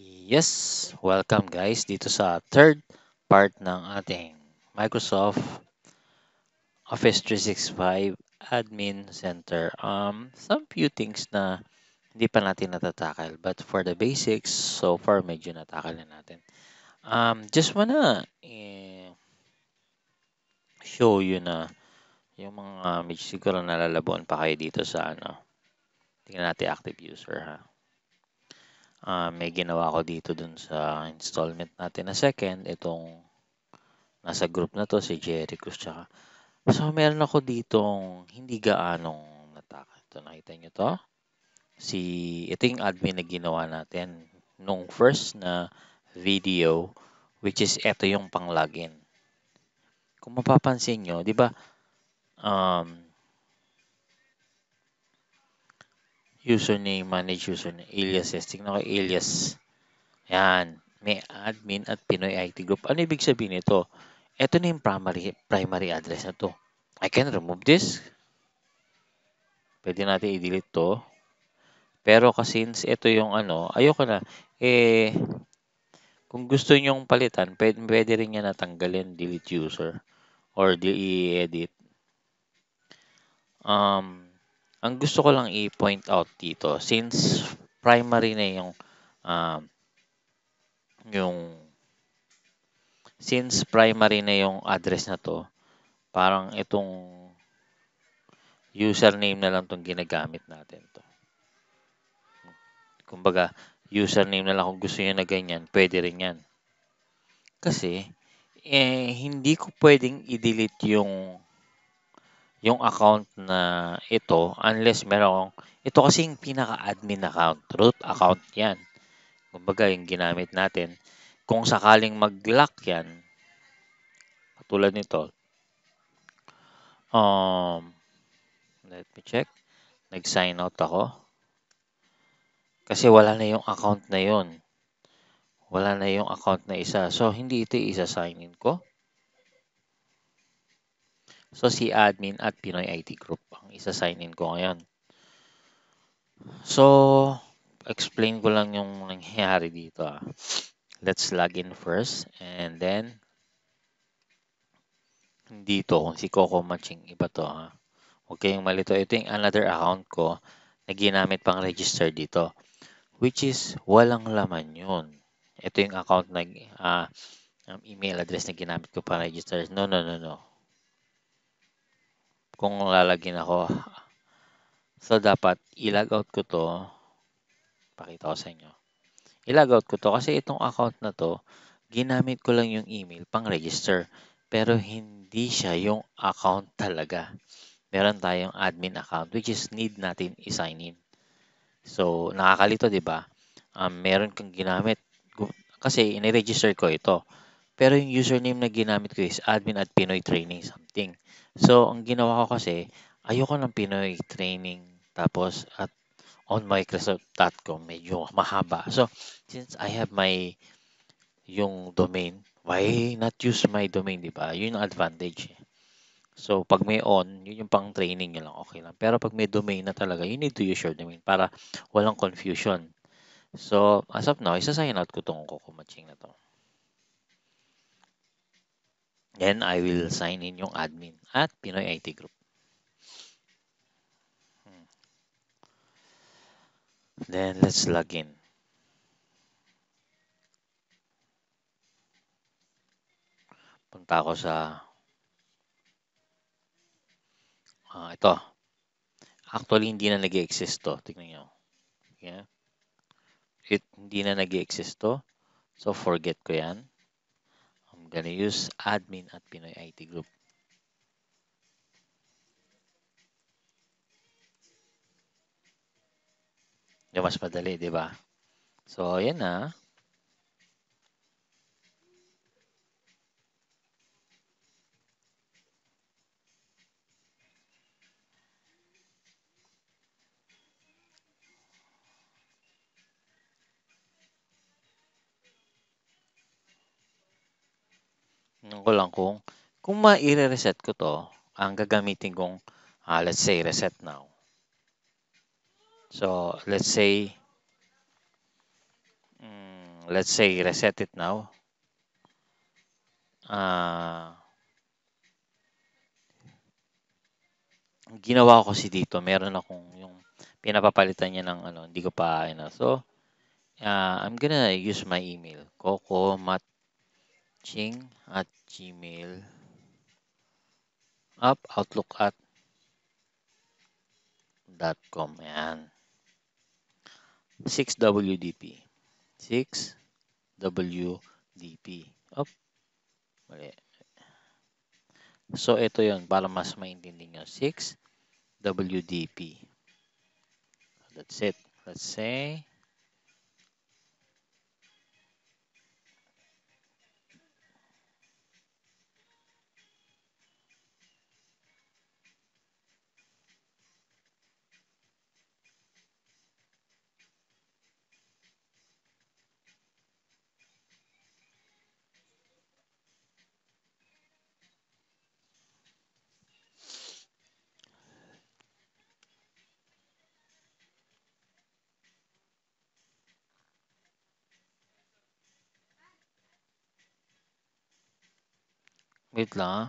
Yes, welcome guys dito sa third part ng ating Microsoft Office 365 Admin Center. Um, some few things na hindi pa natin natatakal but for the basics, so far medyo natakal na natin. Um, just wanna eh, show you na yung mga uh, medyo siguro nalalabuan pa kayo dito sa ano. Tingnan natin active user ha uh, may ginawa ko dito dun sa installment natin na second, itong nasa group na to, si Jerry Cruz, tsaka. So, meron ako ditong hindi gaanong nataka. Ito, nakita nyo to? Si, ito yung admin na ginawa natin nung first na video, which is ito yung pang-login. Kung mapapansin nyo, di ba, um, Username, manage username, aliases. Tignan ko alias. Yan. May admin at Pinoy IT Group. Ano ibig sabihin nito? Ito na yung primary, primary address na to. I can remove this. Pwede natin i-delete to. Pero kasi since ito yung ano, ayoko na. Eh, kung gusto nyong palitan, pwede, pwede rin niya natanggalin, delete user, or i-edit. Um, ang gusto ko lang i-point out dito, since primary na yung uh, yung since primary na yung address na to, parang itong username na lang itong ginagamit natin to. Kumbaga, username na lang kung gusto nyo na ganyan, pwede rin yan. Kasi, eh, hindi ko pwedeng i-delete yung yung account na ito unless merong ito kasi yung pinaka-admin account, root account 'yan. Kumbaga yung ginamit natin kung sakaling mag-lock 'yan katulad nito. Um let me check. Nag-sign out ako. Kasi wala na yung account na 'yon. Wala na yung account na isa. So hindi ito i sign in ko. So, si admin at Pinoy IT Group ang isa-sign in ko ngayon. So, explain ko lang yung nangyayari dito. Ah. Let's log in first and then dito kung si Coco Matching iba to ha. Ah. Huwag kayong malito. Ito yung another account ko na ginamit pang register dito. Which is walang laman yun. Ito yung account na uh, email address na ginamit ko para register. No, no, no, no kung lalagyan ako. So, dapat ilag out ko to. Pakita ko sa inyo. Ilag out ko to kasi itong account na to, ginamit ko lang yung email pang register. Pero hindi siya yung account talaga. Meron tayong admin account which is need natin i-sign in. So, nakakalito, di ba? Um, meron kang ginamit. Kasi, ini-register ko ito. Pero yung username na ginamit ko is admin at Pinoy Training something. So, ang ginawa ko kasi, ayoko ng Pinoy training. Tapos, at on Microsoft.com, medyo mahaba. So, since I have my, yung domain, why not use my domain, di ba? Yun yung advantage. Eh. So, pag may on, yun yung pang training nyo lang, okay lang. Pero pag may domain na talaga, you need to use your domain para walang confusion. So, as of now, isa-sign out ko tong Coco Matching na to. Then I will sign in yung admin at Pinoy IT Group. Hmm. Then let's log in. Punta ako sa uh, ito. Actually, hindi na nag exist to. Tingnan nyo. Yeah. It, hindi na nag exist to. So, forget ko yan gonna use admin at Pinoy IT Group. Yung mas madali, di ba? So, ayan na. Ah. tinatanong ko lang kung kung maire-reset ko to, ang gagamitin kong uh, let's say reset now. So, let's say mm, let's say reset it now. Uh, ginawa ko si dito, meron akong yung pinapapalitan niya ng ano, hindi ko pa ano. So, uh, I'm gonna use my email. Coco Mat ching at gmail at outlook at dot com. Ayan. 6WDP. 6WDP. Op. Mali. So, ito yon para mas maintindihan niyo 6WDP. That's it. Let's say Wait lang ah.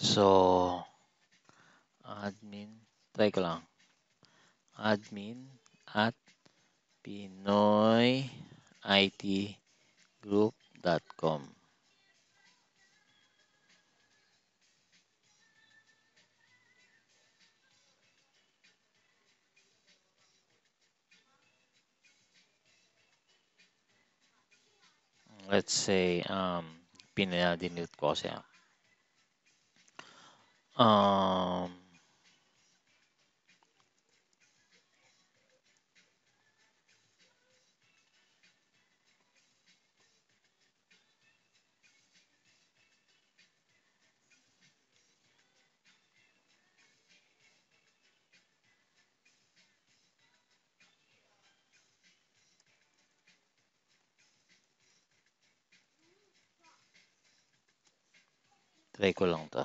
So, admin, try ko lang. Admin at pinoyitgroup.com let's say um, pinadinute ko siya. Um, Try ko lang to.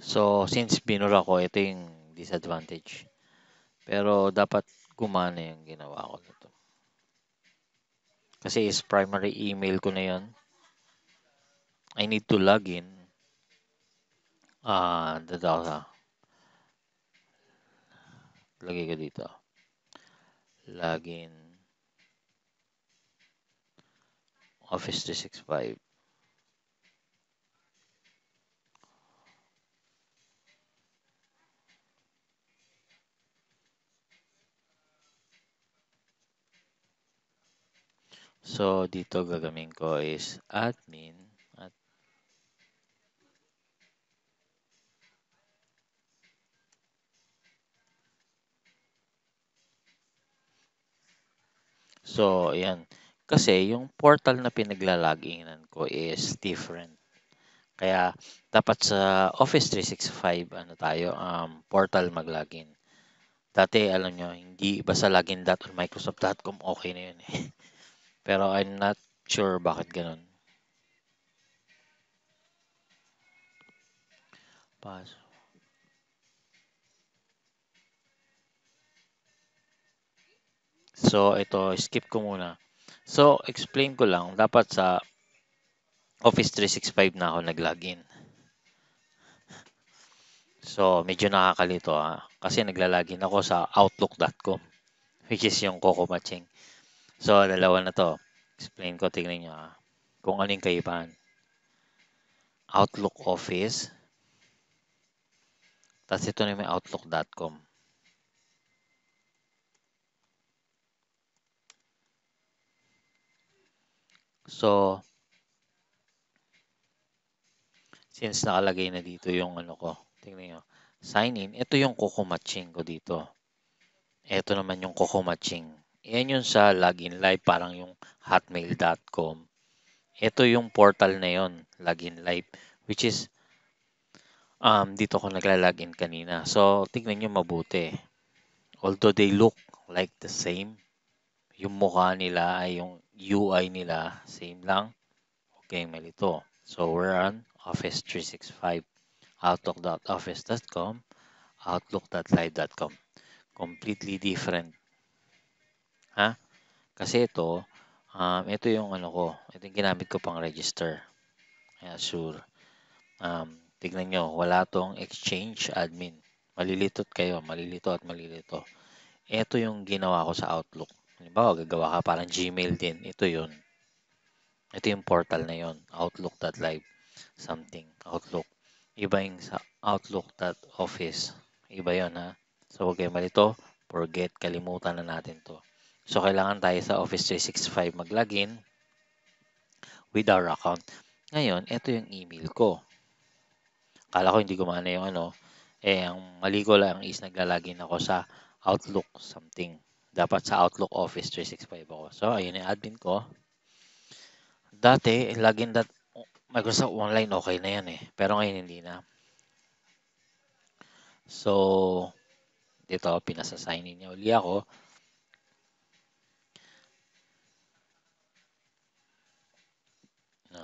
So, since binura ko, ito yung disadvantage. Pero, dapat gumana yung ginawa ko nito. Kasi is primary email ko na yon. I need to log in. Ah, uh, the data. Lagay ko dito. Login. Office 365. So, dito gagawin ko is admin at So, ayan. Kasi yung portal na pinaglaloginan ko is different. Kaya dapat sa Office 365 ano tayo, um, portal mag-login. Dati alam nyo, hindi basta login.microsoft.com okay na yun eh. Pero I'm not sure bakit ganun. Pass. So, ito, skip ko muna. So, explain ko lang. Dapat sa Office 365 na ako nag-login. So, medyo nakakalito ha. Ah. Kasi nagla-login ako sa outlook.com which is yung Coco Matching. So, dalawa na to. Explain ko, tingnan nyo Kung ah. Kung anong kaibahan. Outlook Office. Tapos ito na may outlook.com. So, since nakalagay na dito yung ano ko, tingnan nyo, sign in, ito yung kukumatching ko dito. Ito naman yung kukumatching. Yan yung sa Login Live, parang yung hotmail.com. Ito yung portal na yon, Login Live, which is um, dito ko nagla-login kanina. So, tingnan nyo mabuti. Although they look like the same, yung mukha nila ay yung UI nila, same lang. Okay, mali So, we're on Office 365, outlook.office.com, outlook.live.com. Completely different Ha? Kasi ito, um, ito yung ano ko. Ito yung ginamit ko pang register. Ayan, sure. Um, tignan nyo, wala tong exchange admin. Malilitot kayo, malilito at malilito. Ito yung ginawa ko sa Outlook. Halimbawa, gagawa ka parang Gmail din. Ito yun. Ito yung portal na yun. Outlook.live something. Outlook. Iba yung sa Outlook.office. Iba yun ha. So, huwag kayo malito. Forget. Kalimutan na natin to. So, kailangan tayo sa Office 365 mag-login with our account. Ngayon, ito yung email ko. Kala ko hindi gumana yung ano. Eh, ang mali ko lang is nagla-login ako sa Outlook something. Dapat sa Outlook Office 365 ako. So, ayun yung admin ko. Dati, login that Microsoft Online okay na yan eh. Pero ngayon hindi na. So, dito, pinasa-sign niya uli ako.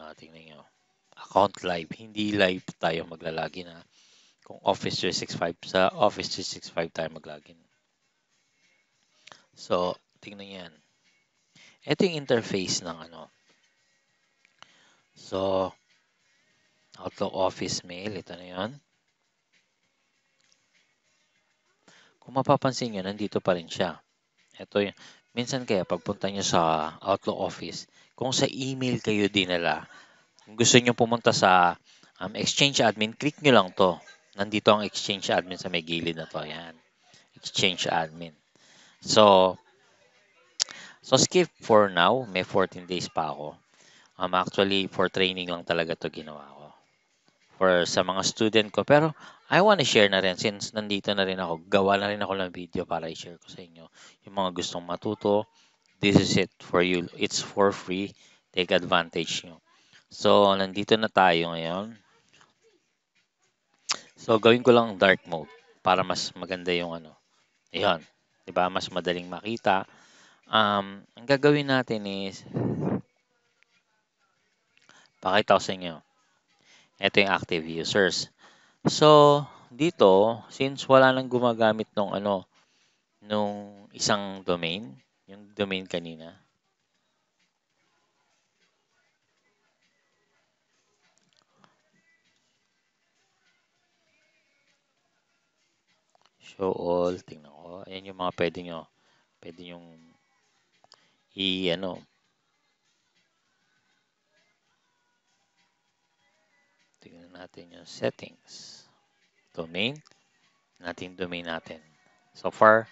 na tingnan nyo. Account live. Hindi live tayo maglalagin ha. Kung Office 365, sa Office 365 tayo maglagin. So, tingnan nyo yan. Ito yung interface ng ano. So, Outlook Office Mail. Ito na yun. Kung mapapansin nyo, nandito pa rin siya. Ito yun. Minsan kaya, pagpunta nyo sa Outlook Office, kung sa email kayo dinala, kung gusto nyo pumunta sa um, exchange admin, click nyo lang to. Nandito ang exchange admin sa may gilid na to. Ayan. Exchange admin. So, so skip for now. May 14 days pa ako. Um, actually, for training lang talaga to ginawa ko. For sa mga student ko. Pero, I want to share na rin since nandito na rin ako. Gawa na rin ako ng video para i-share ko sa inyo yung mga gustong matuto, this is it for you. It's for free. Take advantage nyo. So, nandito na tayo ngayon. So, gawin ko lang dark mode para mas maganda yung ano. Ayan. ba diba? Mas madaling makita. Um, ang gagawin natin is pakita ko sa inyo. Ito yung active users. So, dito, since wala nang gumagamit nung ano, nung isang domain, yung domain kanina. Show all. Tingnan ko. Ayan yung mga pwede nyo. Pwede yung i ano tingnan natin yung settings domain natin domain natin so far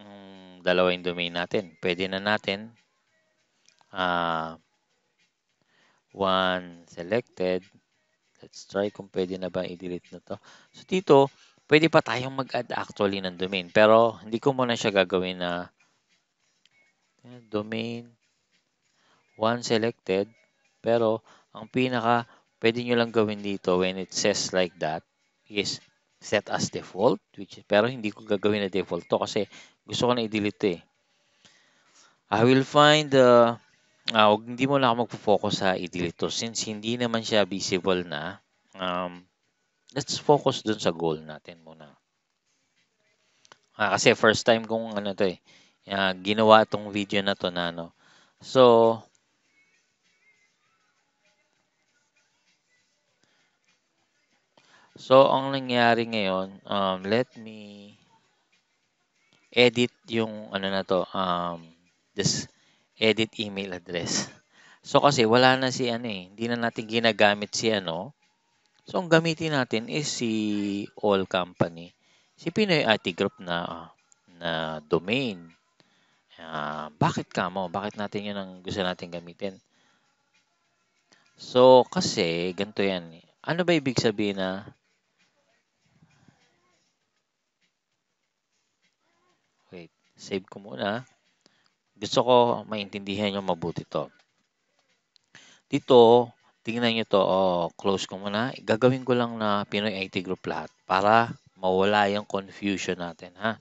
um, dalawa yung domain natin. Pwede na natin uh, one selected. Let's try kung pwede na ba i-delete na to. So dito, pwede pa tayong mag-add actually ng domain. Pero hindi ko muna siya gagawin na eh, domain one selected. Pero ang pinaka pwede nyo lang gawin dito when it says like that is set as default which pero hindi ko gagawin na default to kasi gusto ko na i-delete eh. I will find Uh, uh, wag, hindi mo na ako magpo-focus sa i-delete to since hindi naman siya visible na. Um, let's focus dun sa goal natin muna. Uh, kasi first time kong ano to eh, uh, ginawa itong video na to na ano. So, So, ang nangyari ngayon, um, let me edit yung ano na to, um, this edit email address. So kasi wala na si ano eh, hindi na natin ginagamit si ano. So ang gamitin natin is si all company. Si Pinoy IT Group na ah, na domain. Uh, bakit ka mo Bakit natin 'yun ang gusto natin gamitin? So kasi ganito 'yan. Ano ba ibig sabihin na Save ko muna. Gusto ko maintindihan nyo mabuti to. Dito, tingnan nyo to. Oh, close ko muna. Gagawin ko lang na Pinoy IT Group lahat para mawala yung confusion natin. ha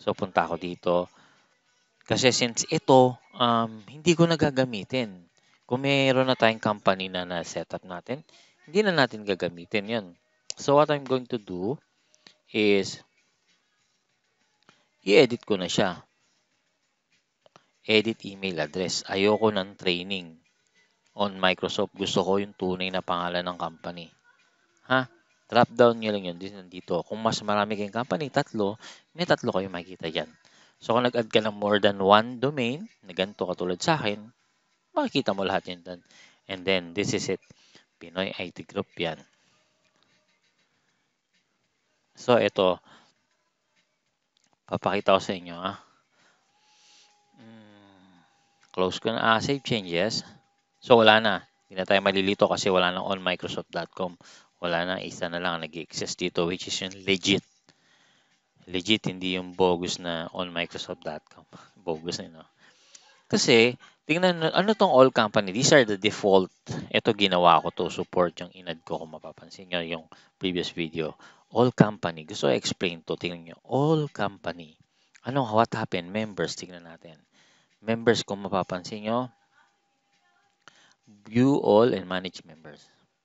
So, punta ako dito. Kasi since ito, um, hindi ko nagagamitin. Kung mayroon na tayong company na na-setup natin, hindi na natin gagamitin yon So, what I'm going to do is i-edit ko na siya. Edit email address. Ayoko ng training on Microsoft. Gusto ko yung tunay na pangalan ng company. Ha? Drop down nyo lang yun. Dito. Kung mas marami kayong company, tatlo, may tatlo kayo makikita dyan. So, kung nag-add ka ng more than one domain, na ganito katulad sa akin, makikita mo lahat yun dyan. And then, this is it. Pinoy IT Group yan. So, ito, Papakita ko sa inyo ha. Hmm. Close ko na. Ah, save changes. So wala na. Hindi na tayo malilito kasi wala nang on microsoft.com. Wala na. Isa na lang nag-exist dito which is yung legit. Legit, hindi yung bogus na on microsoft.com. Bogus na yun. No? Kasi, tingnan, ano tong all company? These are the default. Ito, ginawa ko to support yung inad ko kung mapapansin nyo yung previous video all company. Gusto explain to. Tingnan nyo. All company. Ano, what happened? Members, tingnan natin. Members, kung mapapansin nyo, you all and manage members.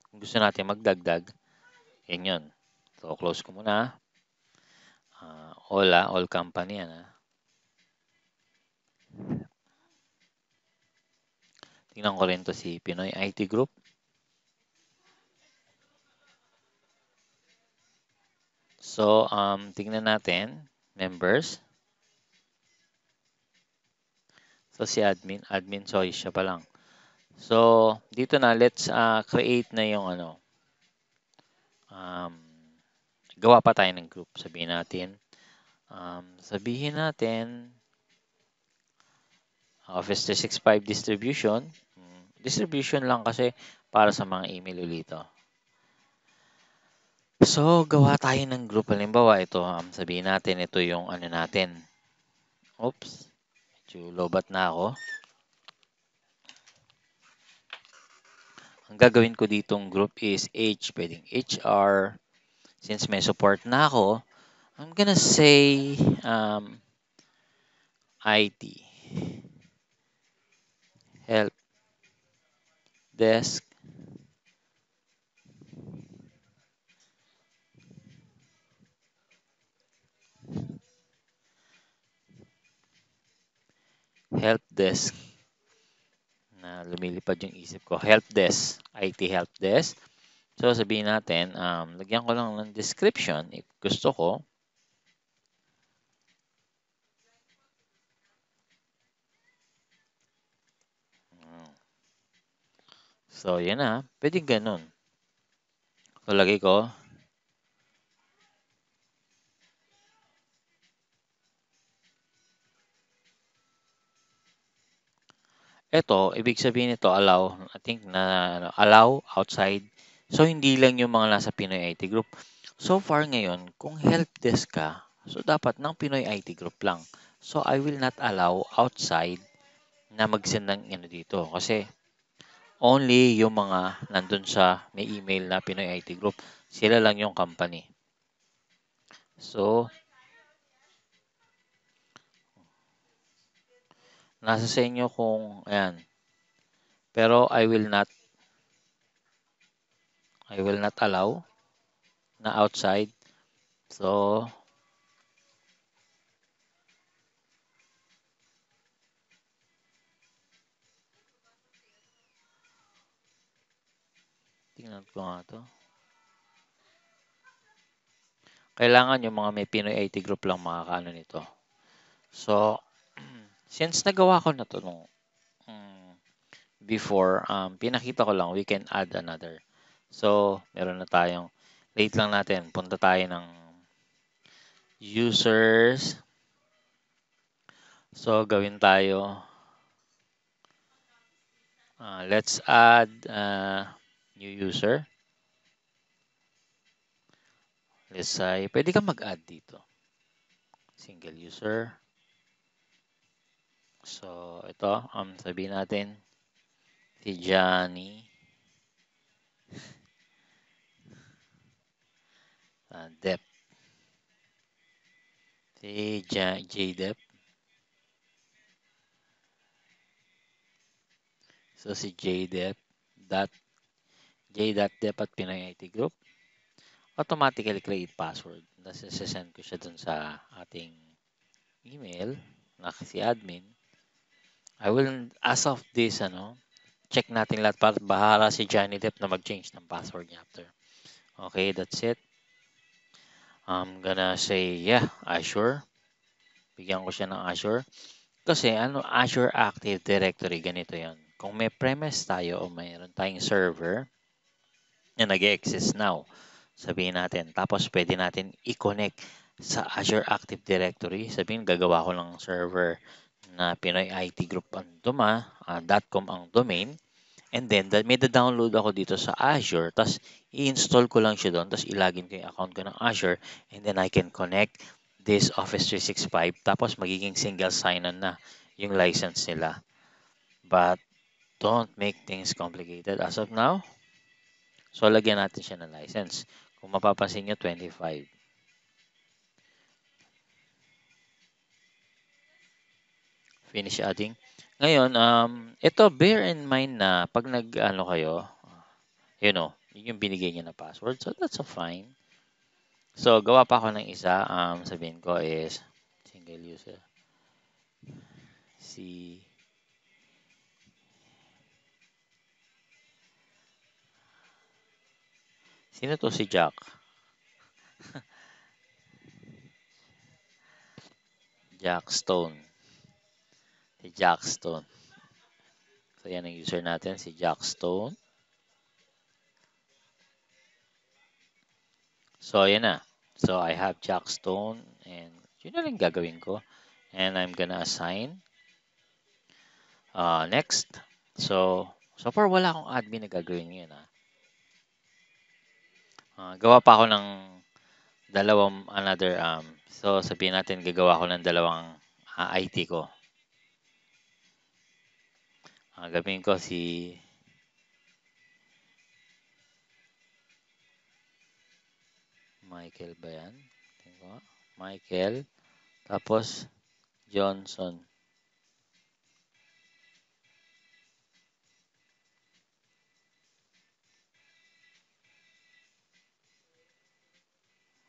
Kung gusto natin magdagdag, yan yun. So, close ko muna. Uh, all, ah, all company, yan ah. Tingnan ko rin to si Pinoy IT Group. So, um, tingnan natin, members. So, si admin, admin choice siya pa lang. So, dito na, let's uh, create na yung ano. Um, gawa pa tayo ng group, sabihin natin. Um, sabihin natin, Office 365 distribution. Hmm, distribution lang kasi para sa mga email ulito. Oh. So, gawa tayo ng group. Halimbawa, ito, um, sabihin natin, ito yung ano natin. Oops, medyo lobat na ako. Ang gagawin ko ditong group is H, pwedeng HR. Since may support na ako, I'm gonna say um, IT. Help. Desk. help desk na lumilipad yung isip ko. Help desk, IT help desk. So sabihin natin, um, lagyan ko lang ng description if gusto ko. So, yan na. Ah. Pwede ganun. So, lagay ko Ito, ibig sabihin nito allow, I think na ano, allow outside. So hindi lang yung mga nasa Pinoy IT group. So far ngayon, kung help desk ka, so dapat ng Pinoy IT group lang. So I will not allow outside na mag-send ng ano dito kasi only yung mga nandun sa may email na Pinoy IT group, sila lang yung company. So, Nasa sa inyo kung, ayan. Pero I will not, I will not allow na outside. So, tingnan ko nga to. Kailangan yung mga may Pinoy IT group lang makakaano nito. So, Since nagawa ko na to nung um, before, um, pinakita ko lang, we can add another. So, meron na tayong, late lang natin, punta tayo ng users. So, gawin tayo. Uh, let's add uh, new user. Let's say, pwede kang mag-add dito. Single user. So, ito, um, sabihin natin, si Johnny. uh, ah, Depp. Si J, J Depp. So, si J Depp dot J dot Depp at Pinay IT Group automatically create password. Nasa send ko siya dun sa ating email na si admin. I will, as of this, ano, check natin lahat para bahala si Johnny Depp na mag-change ng password niya after. Okay, that's it. I'm gonna say, yeah, Azure. Bigyan ko siya ng Azure. Kasi, ano, Azure Active Directory, ganito yon Kung may premise tayo o mayroon tayong server na nag-exist now, sabihin natin, tapos pwede natin i-connect sa Azure Active Directory. Sabihin, gagawa ko ng server na Pinoy pinoyitgroupanduma.com uh, ah, .com ang domain. And then, may da-download ako dito sa Azure. Tapos, i-install ko lang siya doon. Tapos, ilagin ko yung account ko ng Azure. And then, I can connect this Office 365. Tapos, magiging single sign-on na yung license nila. But, don't make things complicated as of now. So, lagyan natin siya ng license. Kung mapapansin nyo, 25. Finish adding. Ngayon, um, ito, bear in mind na pag nag-ano kayo, you know, yun yung binigay niya na password. So, that's a fine. So, gawa pa ako ng isa. Um, sabihin ko is single user. Si Sino to si Jack? Jack Stone. Si Jack Stone. So, yan ang user natin, si Jack Stone. So, yan na. So, I have Jack Stone. and yun na rin gagawin ko. And I'm gonna assign. Uh, next. So, so far wala akong admin na gagawin ngayon. Ah. Uh, gawa pa ako ng dalawang another um so sabihin natin gagawa ako ng dalawang uh, ah, IT ko Ah, Agapin ko si Michael Bayan. Tingko. Michael. Tapos, Johnson.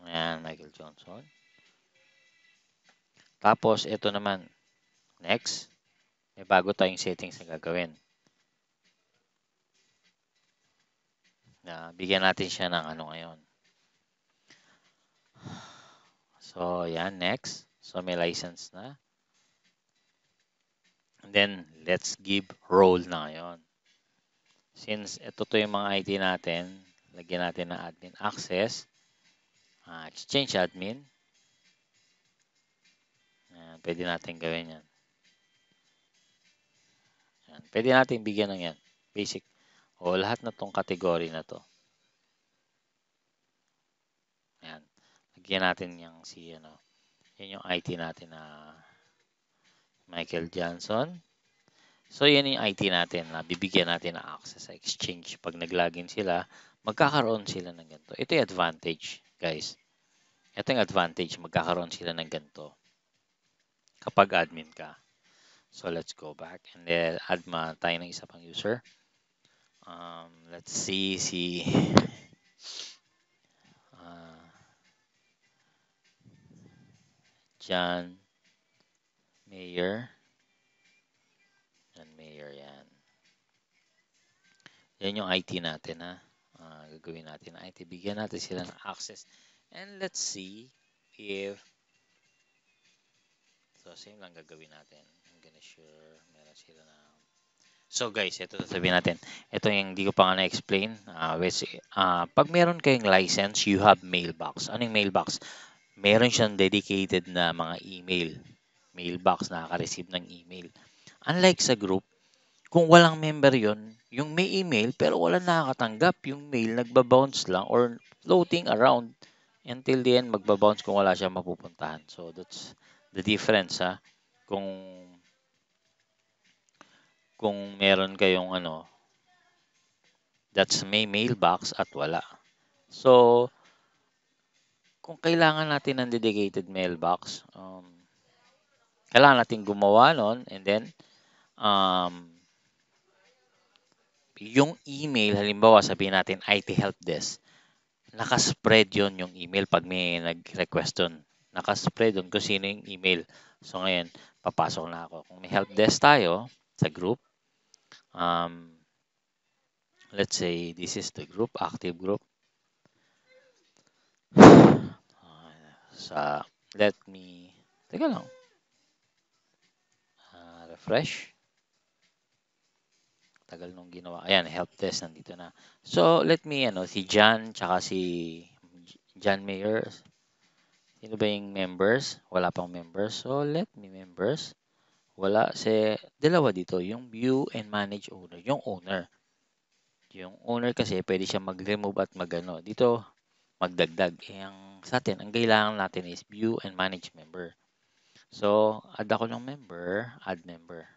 Ayan, Michael Johnson. Tapos, ito naman. Next. May eh, bago tayong settings na gagawin. Na bigyan natin siya ng ano ngayon. So, yan. Next. So, may license na. And then, let's give role na ngayon. Since ito to yung mga IT natin, lagyan natin ng na admin access. Uh, ah, change admin. Uh, pwede natin gawin yan. Yan. Pwede natin bigyan ng yan. Basic. O lahat na tong category na to. Yan. Lagyan natin yung si ano. Yan yung IT natin na Michael Johnson. So, yan yung IT natin na bibigyan natin ng access sa exchange. Pag nag-login sila, magkakaroon sila ng ganito. Ito yung advantage, guys. Ito yung advantage. Magkakaroon sila ng ganito kapag admin ka. So let's go back and then add ma tayo ng isa pang user. Um, let's see si uh, John Mayer. John Mayer yan. Yan yung IT natin ha. Uh, gagawin natin IT. Bigyan natin sila ng access. And let's see if so same lang gagawin natin finisher. Meron sila na... So guys, ito sasabihin natin. Ito yung hindi ko pa nga na-explain. Uh, ah, which, ah, uh, pag meron kayong license, you have mailbox. Ano yung mailbox? Meron siyang dedicated na mga email. Mailbox, nakaka-receive ng email. Unlike sa group, kung walang member yon yung may email pero wala nakakatanggap, yung mail nagbabounce lang or floating around until the end magbabounce kung wala siya mapupuntahan. So that's the difference ha. Kung kung meron kayong ano, that's may mailbox at wala. So, kung kailangan natin ng dedicated mailbox, um, kailangan natin gumawa nun and then um, yung email, halimbawa sabihin natin IT help desk, nakaspread yon yung email pag may nag-request dun. Nakaspread doon kung sino yung email. So ngayon, papasok na ako. Kung may help desk tayo sa group, um, let's say this is the group, active group. sa let me teka lang uh, refresh tagal nung ginawa ayan help test nandito na so let me ano si John tsaka si John Mayer sino ba yung members wala pang members so let me members wala. Kasi dalawa dito, yung view and manage owner, yung owner. Yung owner kasi pwede siya mag-remove at magano. Dito, magdagdag. Eh, ang, sa atin, ang kailangan natin is view and manage member. So, add ako ng member, add member.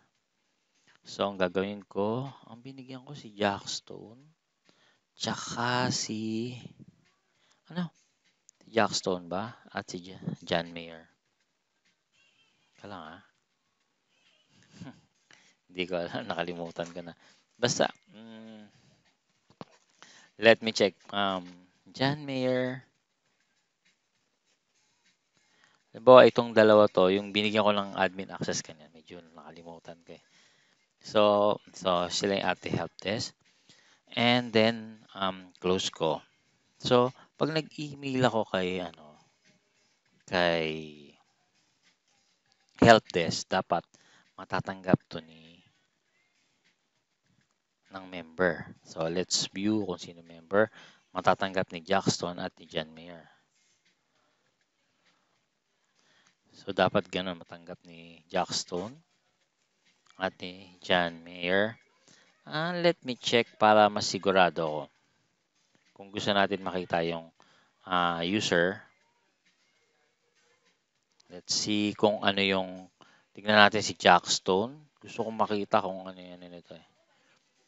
So, ang gagawin ko, ang binigyan ko si Jackstone, tsaka si, ano, Jackstone ba? At si John Mayer. Kala ah. Hindi ko alam, nakalimutan ko na. Basta, mm, let me check. Um, John Mayer. Diba, itong dalawa to, yung binigyan ko ng admin access kanya, medyo nakalimutan ko eh. So, so sila yung ate help desk. And then, um, close ko. So, pag nag-email ako kay, ano, kay help desk, dapat matatanggap to ni ng member. So, let's view kung sino member matatanggap ni Jackson at ni John Mayer. So, dapat ganun matanggap ni Jackson at ni John Mayer. Uh, let me check para masigurado ko. Kung gusto natin makita yung uh, user, let's see kung ano yung, tignan natin si Jackstone. Gusto kong makita kung ano yan nito eh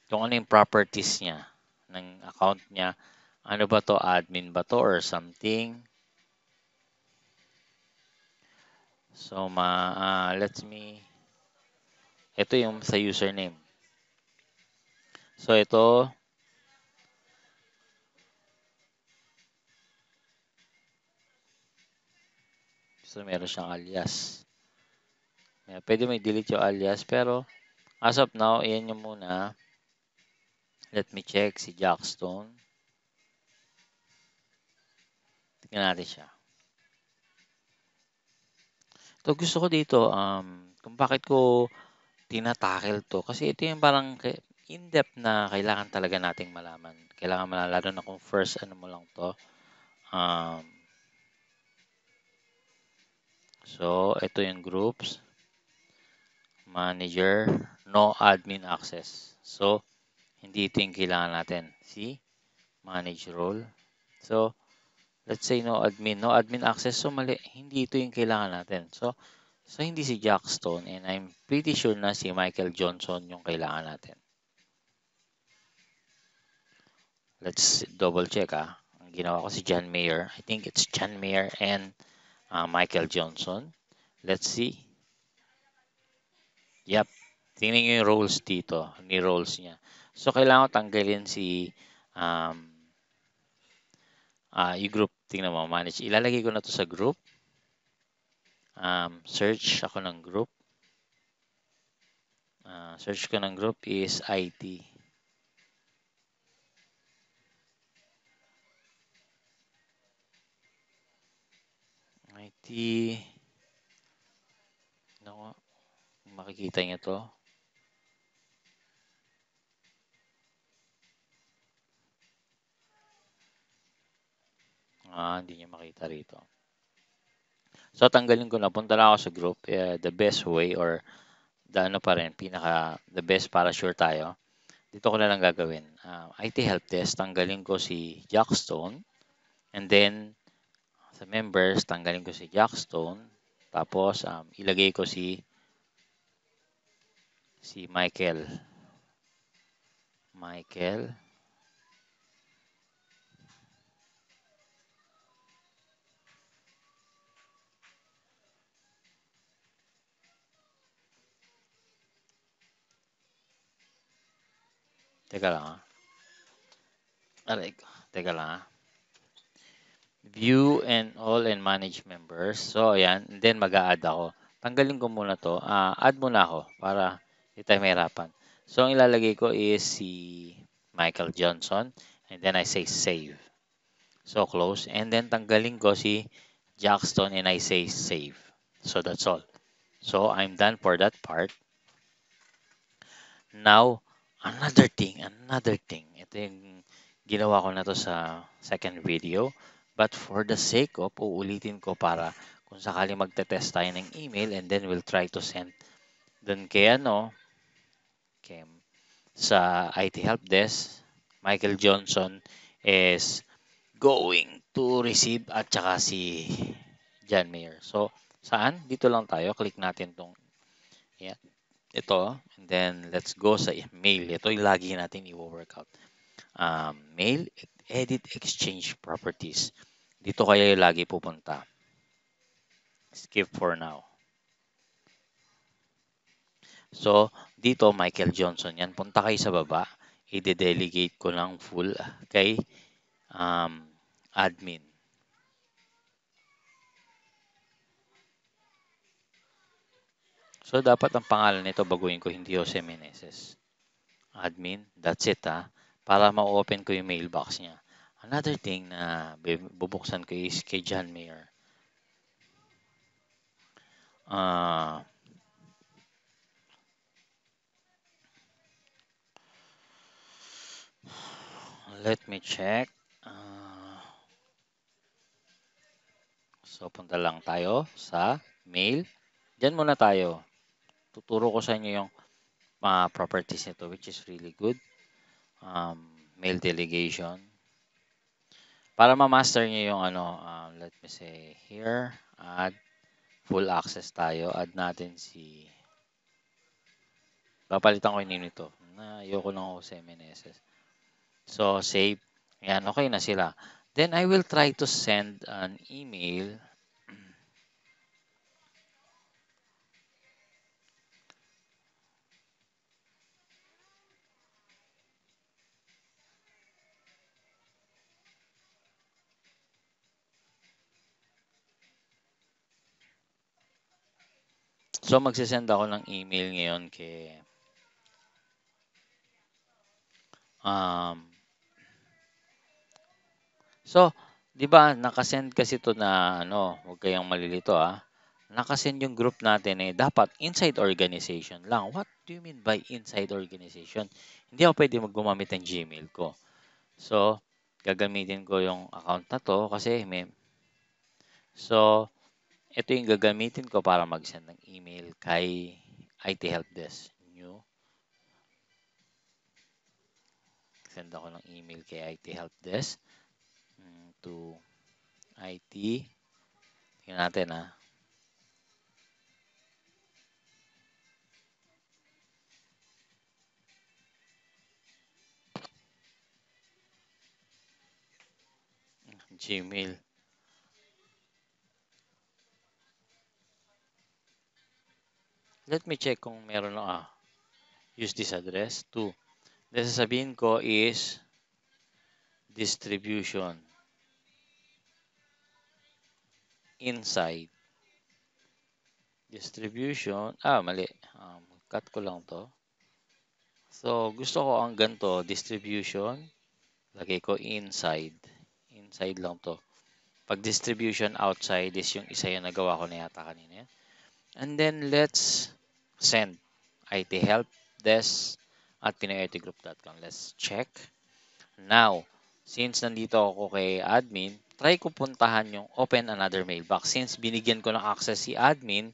kung ano yung properties niya ng account niya. Ano ba to? Admin ba to or something? So, ma, uh, let me, ito yung sa username. So, ito, So, meron siyang alias. Pwede mo i-delete yung alias, pero as of now, iyan yung muna. Let me check si Jackstone. Tingnan natin siya. So, gusto ko dito, um, kung bakit ko tinatakil to. Kasi ito yung parang in-depth na kailangan talaga nating malaman. Kailangan malalaman na kung first ano mo lang to. Um, so, ito yung groups. Manager, no admin access. So, hindi ito yung kailangan natin. See? Manage role. So, let's say no admin. No admin access. So, mali. Hindi ito yung kailangan natin. So, so hindi si Jack Stone and I'm pretty sure na si Michael Johnson yung kailangan natin. Let's double check ah. Ang ginawa ko si John Mayer. I think it's John Mayer and uh, Michael Johnson. Let's see. Yep. Tingnan nyo yung roles dito, ni roles niya. So, kailangan ko tanggalin si um, uh, yung group. Tingnan mo, manage. Ilalagay ko na to sa group. Um, search ako ng group. Uh, search ko ng group is IT. IT. Ano makikita niya to? Ah, hindi niya makita rito. So, tanggalin ko na. Punta na ako sa group. Eh, the best way or the ano pa rin, pinaka, the best para sure tayo. Dito ko na lang gagawin. Uh, ah, IT help test, tanggalin ko si Jackstone. And then, sa members, tanggalin ko si Jackstone. Tapos, um, ilagay ko si si Michael. Michael. Teka lang ah. Aray Teka lang ah. View and all and manage members. So, ayan. And then, mag-a-add ako. Tanggalin ko muna to. Uh, add muna ako para hindi tayo mahirapan. So, ang ilalagay ko is si Michael Johnson. And then, I say save. So, close. And then, tanggalin ko si Jackson and I say save. So, that's all. So, I'm done for that part. Now, Another thing, another thing. Ito yung ginawa ko na to sa second video. But for the sake of, uulitin ko para kung sakali magte-test tayo ng email and then we'll try to send dun kay ano, kay, sa IT Help Desk, Michael Johnson is going to receive at saka si John Mayer. So, saan? Dito lang tayo. Click natin tong yeah ito, and then let's go sa mail. Ito yung lagi natin i-workout. Um, mail, edit exchange properties. Dito kaya kayo lagi pupunta. Skip for now. So, dito, Michael Johnson yan. Punta kayo sa baba. I-delegate ko lang full kay um, admin. So, dapat ang pangalan nito baguhin ko, hindi Jose Meneses. Admin, that's it ha. Ah. Para ma-open ko yung mailbox niya. Another thing na bubuksan ko is kay John Mayer. Ah... Uh, let me check. Uh, so, punta lang tayo sa mail. Diyan muna tayo tuturo ko sa inyo yung mga properties nito which is really good. Um, mail delegation. Para ma-master nyo yung ano, um, let me say here, add full access tayo. Add natin si Papalitan ko yung nito. Na, ayoko lang ako sa MNSS. So, save. Ayan, okay na sila. Then, I will try to send an email So, magsisend ako ng email ngayon kay um, So, 'di ba, nakasend kasi to na ano, huwag kayong malilito ah. Nakasend yung group natin eh dapat inside organization lang. What do you mean by inside organization? Hindi ako pwede maggumamit ng Gmail ko. So, gagamitin ko yung account na to kasi may So, ito yung gagamitin ko para mag-send ng email kay IT Helpdesk. New. Send ako ng email kay IT Helpdesk mm, to IT. Tingnan natin ha. Ah. Gmail. Let me check kung meron na. Ah, use this address. 2. Then sasabihin ko is distribution inside distribution. Ah, mali. Um, cut ko lang to. So, gusto ko ang ganto distribution. Lagay ko inside. Inside lang to. Pag distribution outside is yung isa yung nagawa ko na yata kanina. And then let's send IT help desk at pinoitgroup.com. Let's check. Now, since nandito ako kay admin, try ko puntahan yung open another mailbox. Since binigyan ko ng access si admin,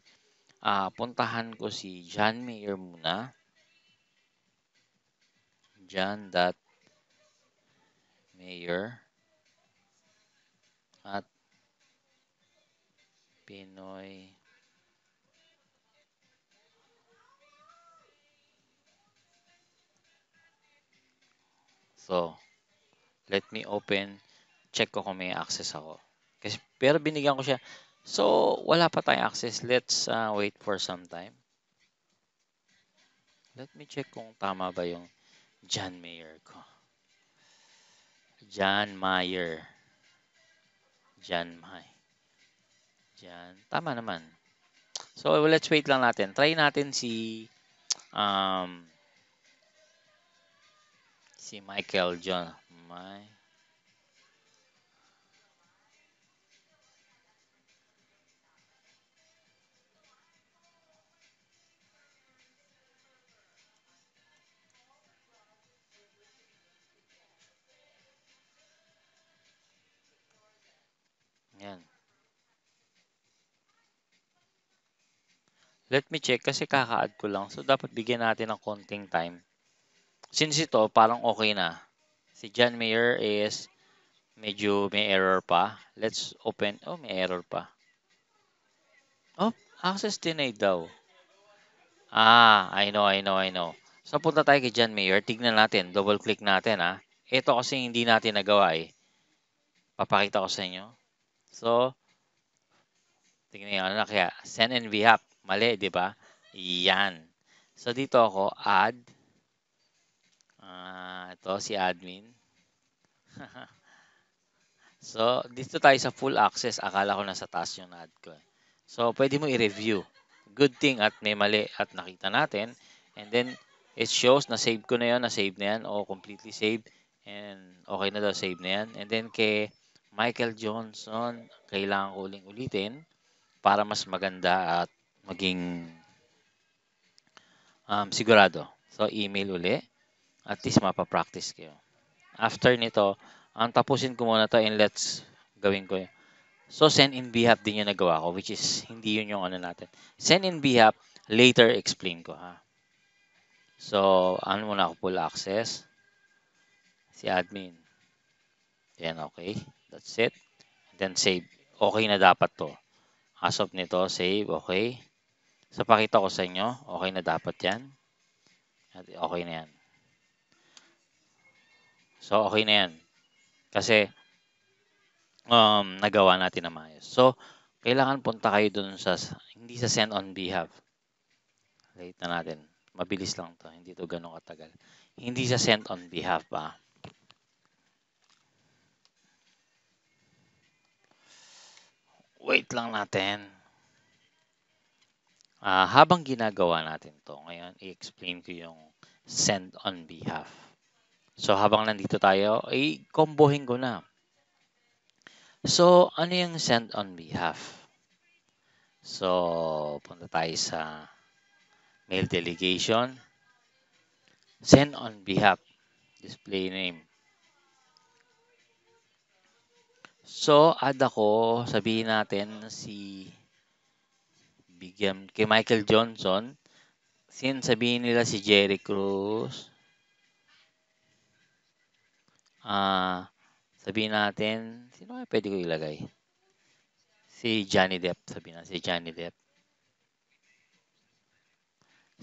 uh, puntahan ko si John Mayer muna. John.Mayer at Pinoy So, let me open. Check ko kung may access ako. Kasi, pero binigyan ko siya. So, wala pa tayong access. Let's uh, wait for some time. Let me check kung tama ba yung John Mayer ko. John Mayer. John May. John. Tama naman. So, let's wait lang natin. Try natin si um, see Michael John. My Yan. Let me check kasi kaka-add ko lang. So, dapat bigyan natin ng konting time. since ito, parang okay na. Si John Mayer is medyo may error pa. Let's open. Oh, may error pa. Oh, access denied daw. Ah, I know, I know, I know. So, punta tayo kay John Mayer. Tignan natin. Double click natin, ha. Ah. Ito kasi hindi natin nagawa, eh. Papakita ko sa inyo. So, tignan nyo. Ano na kaya? Send and VHAP. Mali, di ba? Yan. So, dito ako, add. Ah, ito si admin. so, dito tayo sa full access. Akala ko nasa taas yung na ko. Eh. So, pwede mo i-review. Good thing at may mali at nakita natin. And then, it shows na save ko na yon na save na yan o completely saved. And okay na daw, save na yan. And then kay Michael Johnson, kailangan ko uling ulitin para mas maganda at maging um, sigurado. So, email uli. At least mapapractice kayo. After nito, ang tapusin ko muna to and let's gawin ko yun. Eh. So, send in behalf din yung nagawa ko, which is, hindi yun yung ano natin. Send in behalf, later explain ko, ha? So, ano muna ako, pull access. Si admin. Then, okay. That's it. Then, save. Okay na dapat to. As of nito, save. Okay. So, pakita ko sa inyo. Okay na dapat yan. Okay na yan. So, okay na yan. Kasi, um, nagawa natin na maayos. So, kailangan punta kayo dun sa, hindi sa send on behalf. Late na natin. Mabilis lang to. Hindi to ganun katagal. Hindi sa send on behalf pa. Wait lang natin. Uh, habang ginagawa natin to, ngayon, i-explain ko yung send on behalf. So habang nandito tayo, i-combohin ko na. So ano yung send on behalf? So punta tayo sa mail delegation. Send on behalf. Display name. So, add ako, sabihin natin si bigyan kay Michael Johnson. Sin sabihin nila si Jerry Cruz. Ah, sabihin natin, sino kaya pwede ko ilagay? Si Johnny Depp, sabihin na si Johnny Depp.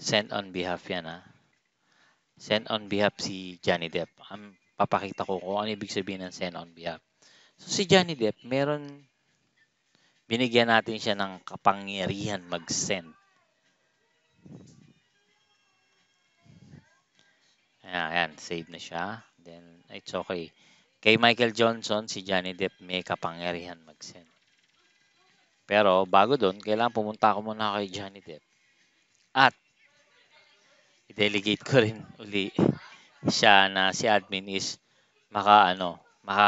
Send on behalf yan ha. Ah. Send on behalf si Johnny Depp. Um, papakita ko kung ano ibig sabihin ng send on behalf. So si Johnny Depp, meron binigyan natin siya ng kapangyarihan mag-send. Ayan, ayan, save na siya. Then, It's okay. Kay Michael Johnson, si Johnny Depp may kapangyarihan mag-send. Pero bago doon, kailangan pumunta ako muna kay Johnny Depp. At i-delegate ko rin uli siya na si admin is maka ano, maka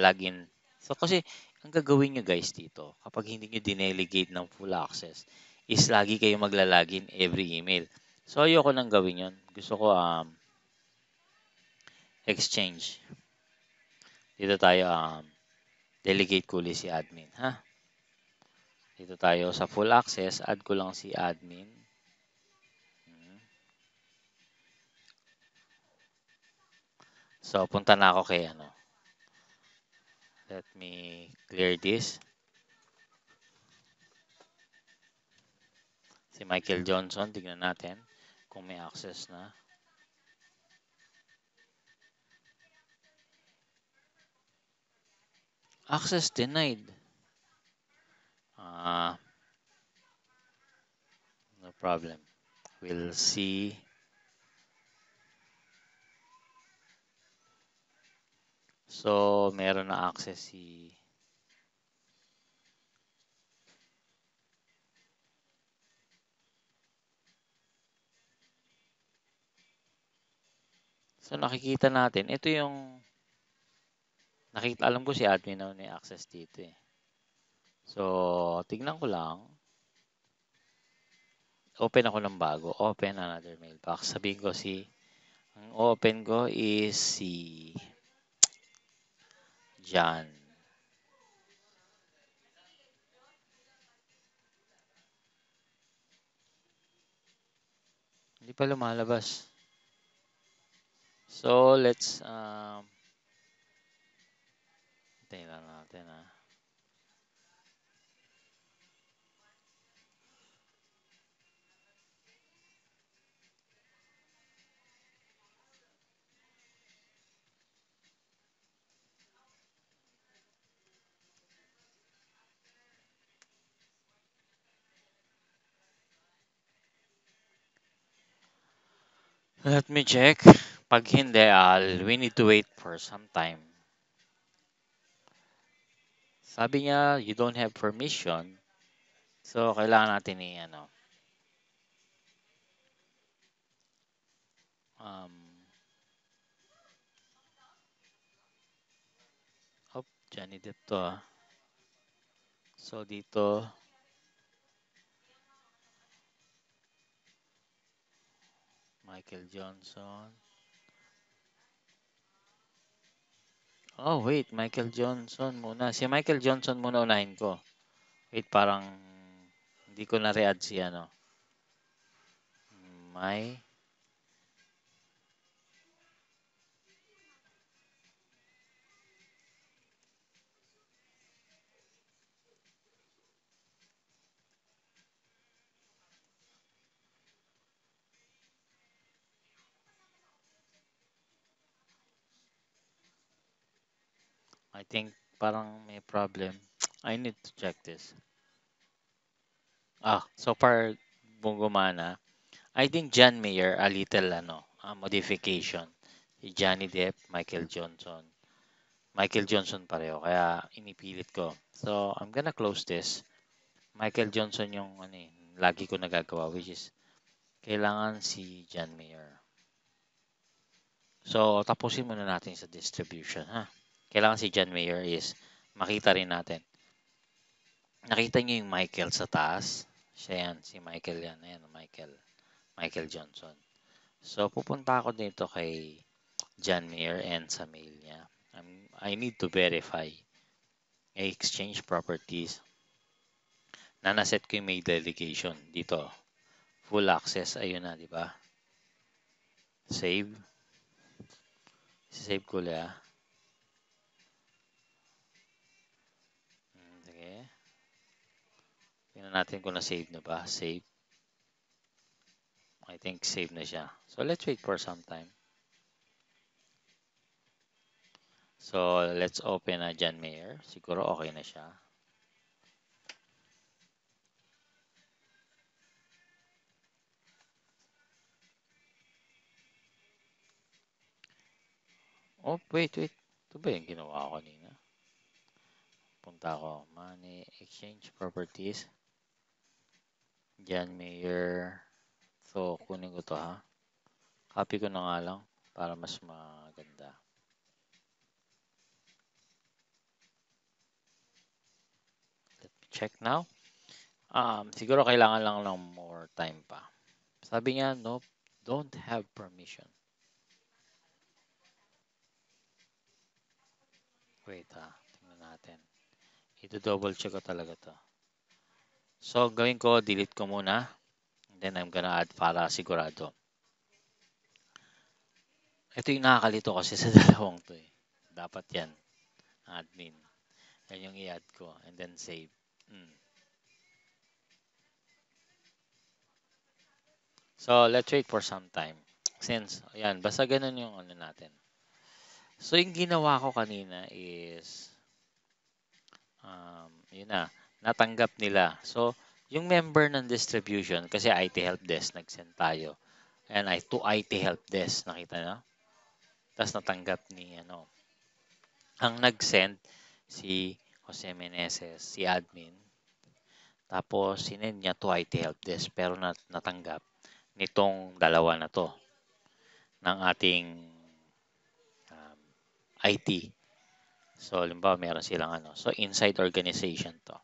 login. So kasi ang gagawin nyo guys dito, kapag hindi niyo dinelegate ng full access, is lagi kayo magla-login every email. So ayoko nang gawin yon Gusto ko um, exchange. Dito tayo, um, delegate ko ulit si admin. Ha? Dito tayo sa full access, add ko lang si admin. Hmm. So, punta na ako kay ano. Let me clear this. Si Michael Johnson, tignan natin kung may access na. Access denied. Uh, no problem. We'll see. So, meron na access si So nakikita natin, ito yung Nakita, alam ko si admin na may access dito eh. So, tignan ko lang. Open ako ng bago. Open another mailbox. Sabihin ko si, ang open ko is si John. Hindi pa lumalabas. So, let's um, Let me check. Pag hindi, i we need to wait for some time. Sabi niya, you don't have permission. So, kailangan natin i-ano. Um, oh, Johnny Depp to ah. So, dito, Michael Johnson. Oh, wait. Michael Johnson muna. Si Michael Johnson muna unahin ko. Wait, parang hindi ko na-read si ano. My I think parang may problem. I need to check this. Ah, so far gumana. I think John Mayer a little ano, a modification. Si Johnny Depp, Michael Johnson. Michael Johnson pareho kaya inipilit ko. So, I'm gonna close this. Michael Johnson yung ano eh, lagi ko nagagawa which is kailangan si John Mayer. So, tapusin muna natin sa distribution ha kailangan si John Mayer is makita rin natin. Nakita niyo yung Michael sa taas? Siya yan, si Michael yan. Ayan, Michael. Michael Johnson. So, pupunta ako dito kay John Mayer and sa mail niya. I'm, um, I need to verify exchange properties na naset ko yung mail delegation dito. Full access, ayun na, di ba? Save. Save ko lang. Tingnan natin kung na-save na ba. Save. I think save na siya. So, let's wait for some time. So, let's open na uh, John Mayer. Siguro okay na siya. Oh, wait, wait. Ito ba yung ginawa ko kanina? Punta ako. Money, exchange properties. John Mayer. So, kunin ko to ha. Copy ko na nga lang para mas maganda. Let me check now. Um, siguro kailangan lang ng more time pa. Sabi niya, no, don't have permission. Wait ha, tingnan natin. Ito double check ko talaga to. So, gawin ko, delete ko muna. And then, I'm gonna add para sigurado. Ito yung nakakalito kasi sa dalawang to eh. Dapat yan. Admin. Yan yung i-add ko. And then, save. Hmm. So, let's wait for some time. Since, yan, basta ganun yung ano natin. So, yung ginawa ko kanina is, um, yun na, natanggap nila. So, yung member ng distribution, kasi IT Help Desk, nag-send tayo. Ayan, I, to IT Help Desk, nakita na? Tapos natanggap ni, ano, ang nag-send, si Jose Meneses, si admin. Tapos, sinend niya to IT Help Desk, pero nat natanggap nitong dalawa na to ng ating um, IT. So, limbawa, meron silang ano. So, inside organization to.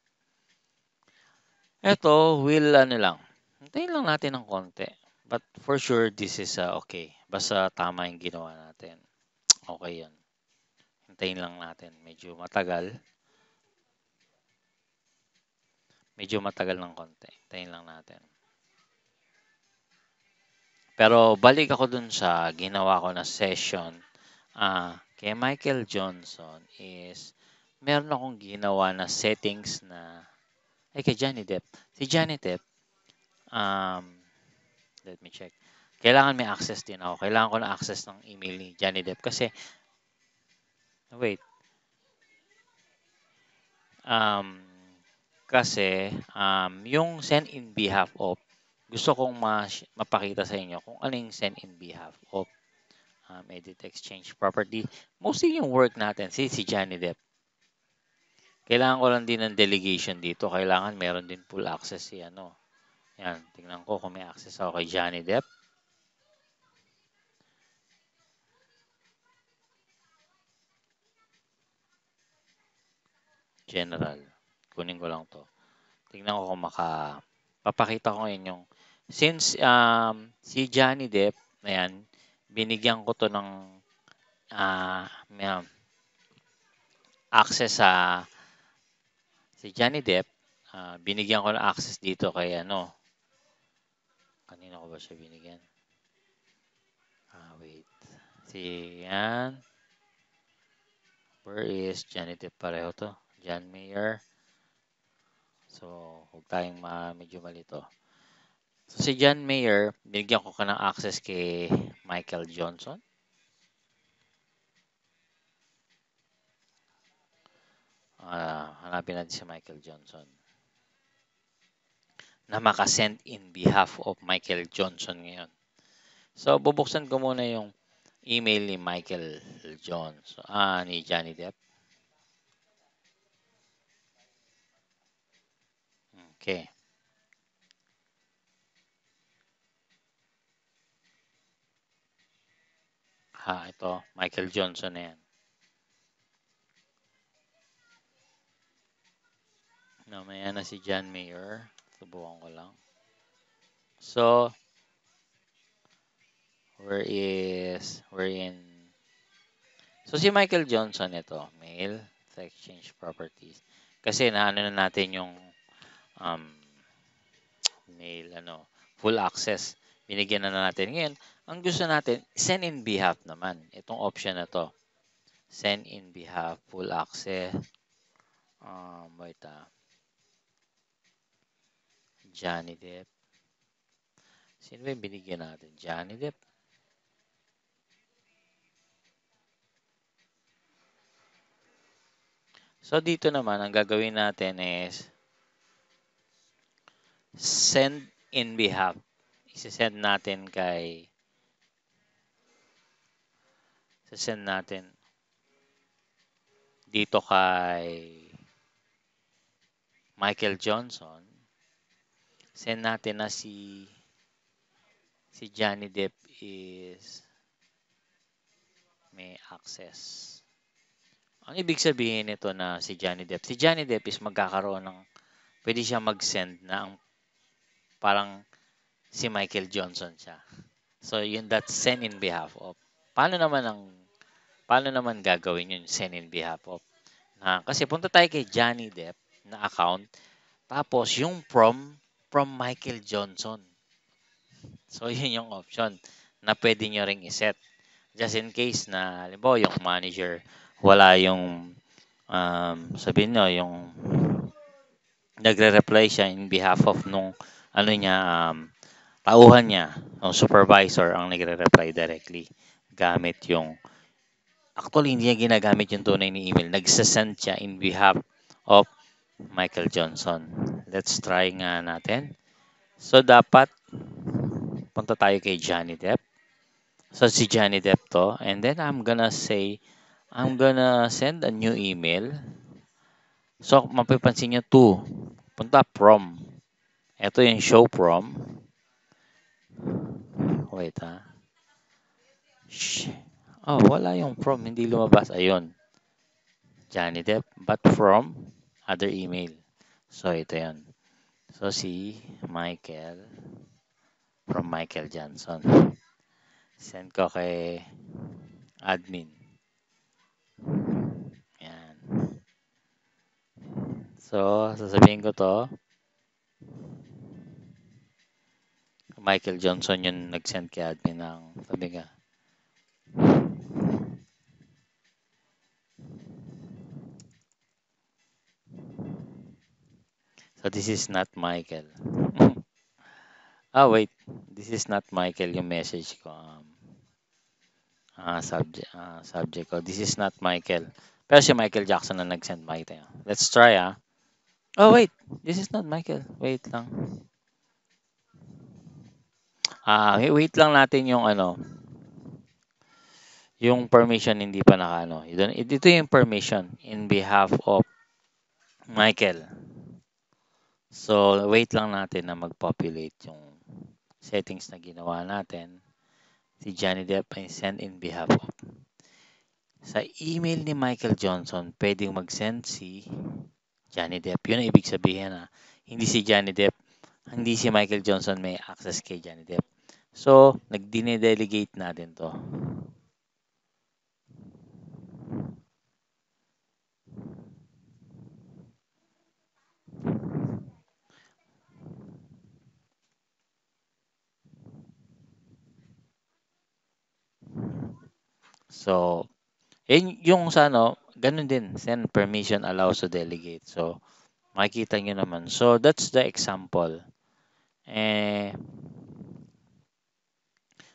Ito, will ano lang. Hintayin lang natin ng konti. But for sure, this is uh, okay. Basta tama yung ginawa natin. Okay yun. Hintayin lang natin. Medyo matagal. Medyo matagal ng konti. Hintayin lang natin. Pero balik ako dun sa ginawa ko na session uh, kay Michael Johnson is meron akong ginawa na settings na ay kay Johnny Depp. Si Johnny Depp, um, let me check. Kailangan may access din ako. Kailangan ko na access ng email ni Johnny Depp kasi, wait, um, kasi um, yung send in behalf of, gusto kong ma mapakita sa inyo kung ano yung send in behalf of um, edit exchange property. Mostly yung work natin, si, si Johnny Depp. Kailangan ko lang din ng delegation dito. Kailangan meron din full access si ano. Yan, tingnan ko kung may access ako kay Johnny Depp. General. Kunin ko lang to. Tingnan ko kung maka... Papakita ko ngayon yung... Since um, si Johnny Depp, ayan, binigyan ko to ng uh, ah, may, access sa si Johnny Depp, uh, binigyan ko ng access dito kay ano. Kanina ko ba siya binigyan? Ah, wait. Si, yan. Where is Johnny Depp? Pareho to. John Mayer. So, huwag tayong ma medyo malito. So, si John Mayer, binigyan ko ka ng access kay Michael Johnson. Uh, hanapin natin si Michael Johnson. Na makasend in behalf of Michael Johnson ngayon. So, bubuksan ko muna yung email ni Michael Johnson. Ah, ni Johnny Depp. Okay. Ha, ah, ito. Michael Johnson na yan. Ano, may na ano si John Mayer. Subukan ko lang. So, where is, we're in, so si Michael Johnson ito, male, sa change properties. Kasi naano na natin yung um, mail, ano, full access. Binigyan na, na natin. Ngayon, ang gusto natin, send in behalf naman. Itong option na to. Send in behalf, full access. Um, wait ah. Johnny Depp. Sino ba binigyan natin? Johnny Depp? So, dito naman, ang gagawin natin is send in behalf. Isi-send natin kay send natin dito kay Michael Johnson send natin na si si Johnny Depp is may access. Ang ibig sabihin nito na si Johnny Depp, si Johnny Depp is magkakaroon ng pwede siya mag-send na ang parang si Michael Johnson siya. So yun that send in behalf of. Paano naman ang paano naman gagawin yun send in behalf of? Na, kasi punta tayo kay Johnny Depp na account tapos yung prom from Michael Johnson. So, yun yung option na pwede nyo ring iset. Just in case na, halimbawa, yung manager, wala yung, um, sabihin nyo, yung nagre-reply siya in behalf of nung, ano niya, um, tauhan niya, yung supervisor ang nagre-reply directly gamit yung, actually, hindi niya ginagamit yung tunay ni email. Nagsasend siya in behalf of Michael Johnson. Let's try nga natin. So, dapat punta tayo kay Johnny Depp. So, si Johnny Depp to. And then, I'm gonna say, I'm gonna send a new email. So, mapapansin nyo to. Punta prom. Ito yung show prom. Wait, ha? Shh. Oh, wala yung prom. Hindi lumabas. Ayun. Johnny Depp. But from? other email. So, ito yan. So, si Michael from Michael Johnson. Send ko kay admin. Yan. So, sasabihin ko to. Michael Johnson yung nag-send kay admin ng sabi nga. So this is not Michael. ah, wait. This is not Michael yung message ko. Um, ah, subject, ah, subject ko. This is not Michael. Pero si Michael Jackson na nag-send makita Let's try, ah. Oh, wait. This is not Michael. Wait lang. Ah, wait lang natin yung ano yung permission hindi pa nakaano. Ito yung permission in behalf of Michael. So, wait lang natin na mag-populate yung settings na ginawa natin. Si Johnny Depp ay send in behalf of. Sa email ni Michael Johnson, pwedeng mag-send si Johnny Depp. Yun ang ibig sabihin na hindi si Johnny Depp, hindi si Michael Johnson may access kay Johnny Depp. So, nag-delegate natin to. Thank you. So, yun, yung sa ano, ganun din, send permission allows to delegate. So, makikita nyo naman. So, that's the example. Eh,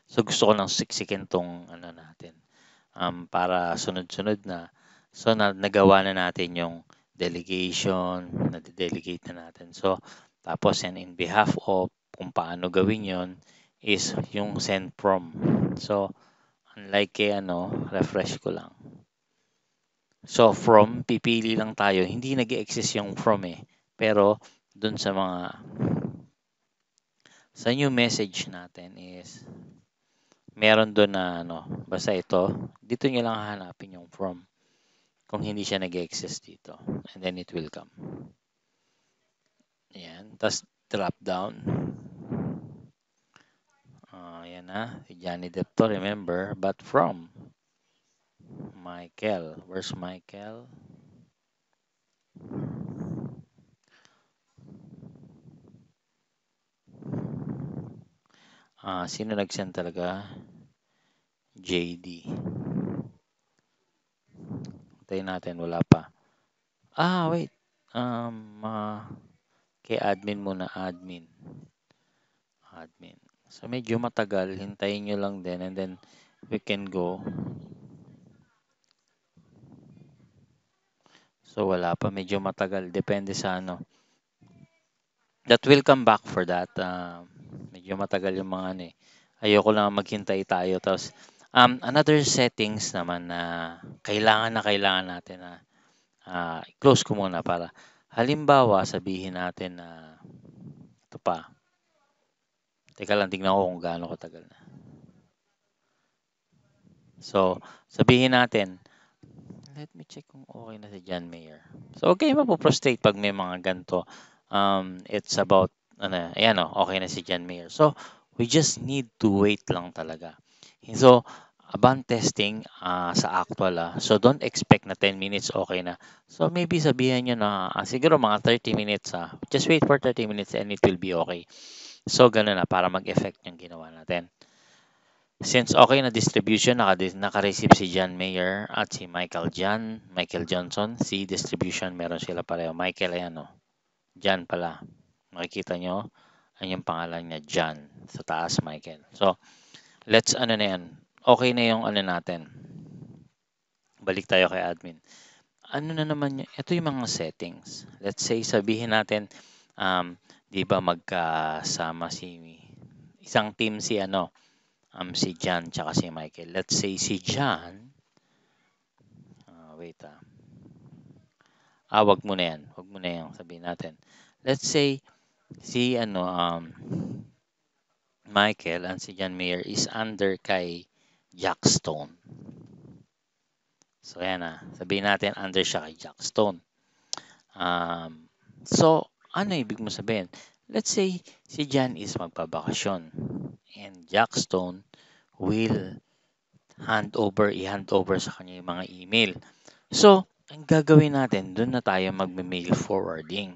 so, gusto ko lang siksikin tong ano natin um, para sunod-sunod na. So, na, nagawa na natin yung delegation, na-delegate na natin. So, tapos, and in behalf of kung paano gawin yon is yung send from. So, Unlike kay eh, ano, refresh ko lang. So, from, pipili lang tayo. Hindi nag exist yung from eh. Pero, dun sa mga, sa new message natin is, meron dun na ano, basta ito, dito nyo lang hahanapin yung from. Kung hindi siya nag exist dito. And then it will come. Ayan. Tapos, drop down. Diana, Johnny Depp to remember, but from Michael. Where's Michael? Ah, sino nag-send talaga? JD. Tayin natin, wala pa. Ah, wait. Um, uh, kay admin muna, admin. Admin. So medyo matagal, hintayin nyo lang din and then we can go. So wala pa, medyo matagal. Depende sa ano. That will come back for that. Uh, medyo matagal yung mga ano eh. Ayoko lang maghintay tayo. Tapos, um, another settings naman na kailangan na kailangan natin na uh, close ko muna para halimbawa sabihin natin na uh, ito pa Teka lang, tingnan ko kung gaano katagal na. So, sabihin natin, let me check kung okay na si John Mayer. So, okay mapoprostate pag may mga ganito. Um, it's about, ano, ayan o, oh, okay na si John Mayer. So, we just need to wait lang talaga. So, abang testing uh, sa actual. Ah. So, don't expect na 10 minutes okay na. So, maybe sabihan nyo na uh, siguro mga 30 minutes. Ah. Just wait for 30 minutes and it will be okay. So, ganun na para mag-effect yung ginawa natin. Since okay na distribution, naka-receive si John Mayer at si Michael John, Michael Johnson. Si distribution, meron sila pareho. Michael, ayan o. Oh. John pala. Makikita nyo, ang yung pangalan niya, John. Sa taas, Michael. So, let's ano na yan. Okay na yung ano natin. Balik tayo kay admin. Ano na naman, ito yung mga settings. Let's say, sabihin natin, um, 'Di ba magkasama si isang team si ano, um, si John tsaka si Michael. Let's say si John uh, ah, wait ah. Ah, wag mo na yan. Wag mo na yan sabihin natin. Let's say si ano um Michael and si John Mayer is under kay Jack Stone. So, ayan na. Ah. Sabihin natin, under siya kay Jack Stone. Um, so, ano ibig mo sabihin? Let's say, si Jan is magpabakasyon and Jack Stone will hand over, i-hand over sa kanya yung mga email. So, ang gagawin natin, doon na tayo mag-mail forwarding.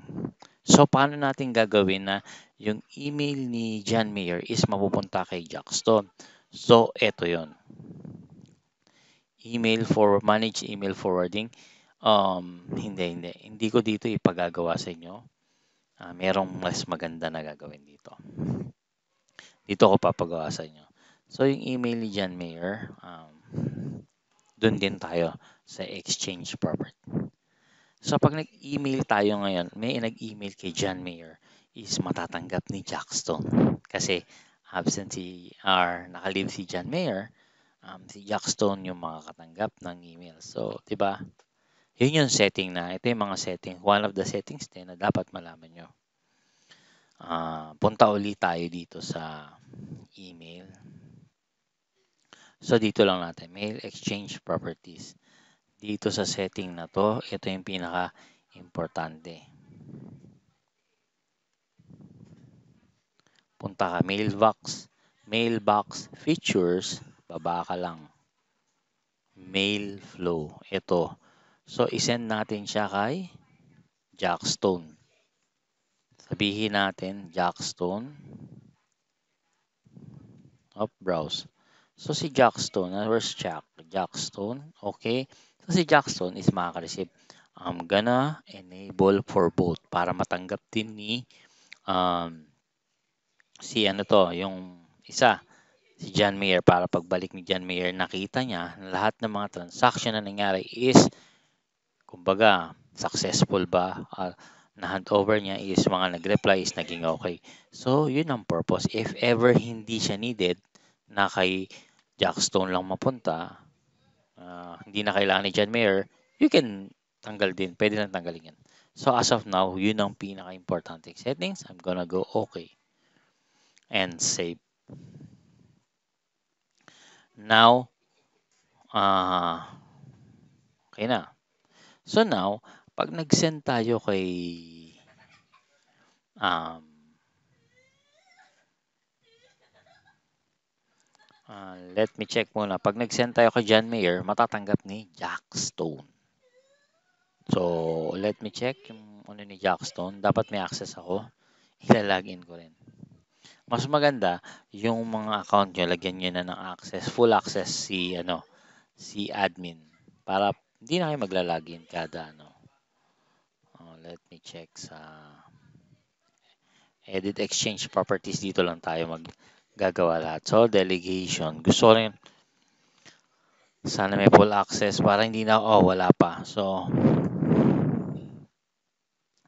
So, paano natin gagawin na yung email ni Jan Mayer is mapupunta kay Jack Stone? So, eto yon Email for, manage email forwarding. Um, hindi, hindi. Hindi ko dito ipagagawa sa inyo uh, merong mas maganda na gagawin dito. Dito ko papagawa sa inyo. So, yung email ni John Mayer, um, doon din tayo sa exchange property. So, pag nag-email tayo ngayon, may nag-email kay John Mayer is matatanggap ni Jackstone. Kasi absent si, or nakalib si John Mayer, um, si Jackstone yung makakatanggap ng email. So, di ba? Yun yung setting na, ito yung mga setting, one of the settings din na dapat malaman nyo. Uh, punta ulit tayo dito sa email. So, dito lang natin, mail exchange properties. Dito sa setting na to, ito yung pinaka-importante. Punta ka, mailbox, mailbox features, baba ka lang. Mail flow, ito So, isend natin siya kay Jackstone. Sabihin natin, Jackstone of browse. So, si Jackstone, ah, where's Jack? Jackstone, okay. So, si Jackstone is makaka-receive. I'm gonna enable for both para matanggap din ni um, si ano to, yung isa, si John Mayer para pagbalik ni John Mayer, nakita niya lahat ng mga transaction na nangyari is Kumbaga, successful ba uh, na handover niya is mga nag-reply is naging okay. So, yun ang purpose. If ever hindi siya needed na kay Jackstone lang mapunta, uh, hindi na kailangan ni John Mayer, you can tanggal din. Pwede na tanggalin yan. So, as of now, yun ang pinaka-important settings. I'm gonna go okay. And save. Now, uh, okay na. So now, pag nag-send tayo kay um, uh, let me check muna. Pag nag-send tayo kay John Mayer, matatanggap ni Jack Stone. So, let me check yung ano ni Jack Stone. Dapat may access ako. Ilalagin ko rin. Mas maganda, yung mga account nyo, lagyan nyo na ng access, full access si, ano, si admin. Para hindi na kayo magla-login kada ano. Oh, let me check sa edit exchange properties. Dito lang tayo mag gagawa lahat. So, delegation. Gusto rin sana may full access para hindi na, oh, wala pa. So,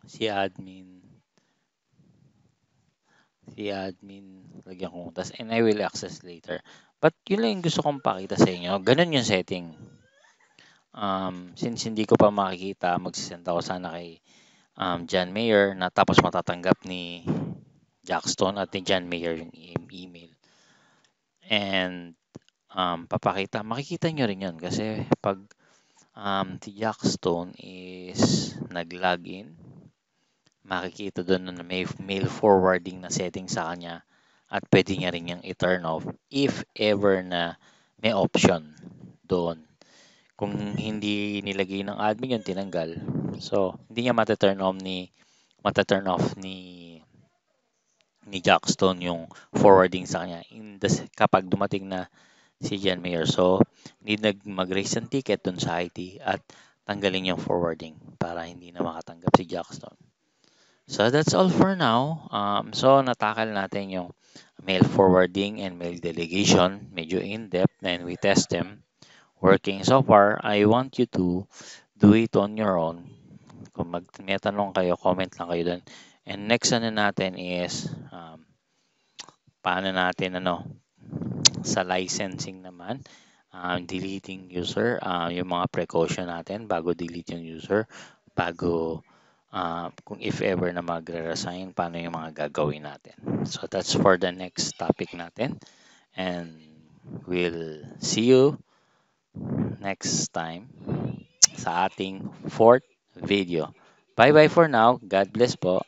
si admin si admin lagyan ko. Tapos, and I will access later. But, yun lang yung gusto kong pakita sa inyo. Ganun yung setting um, since hindi ko pa makikita, magsisend ako sana kay um, John Mayer na tapos matatanggap ni Jackstone at ni John Mayer yung e-, email. And um, papakita, makikita nyo rin yun kasi pag um, si Jackstone is nag-login, makikita doon na may mail forwarding na setting sa kanya at pwede niya rin yung i-turn off if ever na may option doon kung mm-hmm. hindi nilagay ng admin yun, tinanggal. So, hindi niya mata-turn on ni mata-turn off ni ni Jackstone yung forwarding sa kanya in the, kapag dumating na si Jan Mayer. So, need nag mag-raise ng ticket dun sa IT at tanggalin yung forwarding para hindi na makatanggap si Jackstone. So, that's all for now. Um, so, natakal natin yung mail forwarding and mail delegation. Medyo in-depth and we test them working so far, I want you to do it on your own. Kung mag, may tanong kayo, comment lang kayo doon. And next ano natin is, um, paano natin ano, sa licensing naman, um, deleting user, uh, yung mga precaution natin bago delete yung user, bago uh, kung if ever na magre-resign, paano yung mga gagawin natin. So that's for the next topic natin. And we'll see you next time sa ating fourth video. Bye-bye for now. God bless po.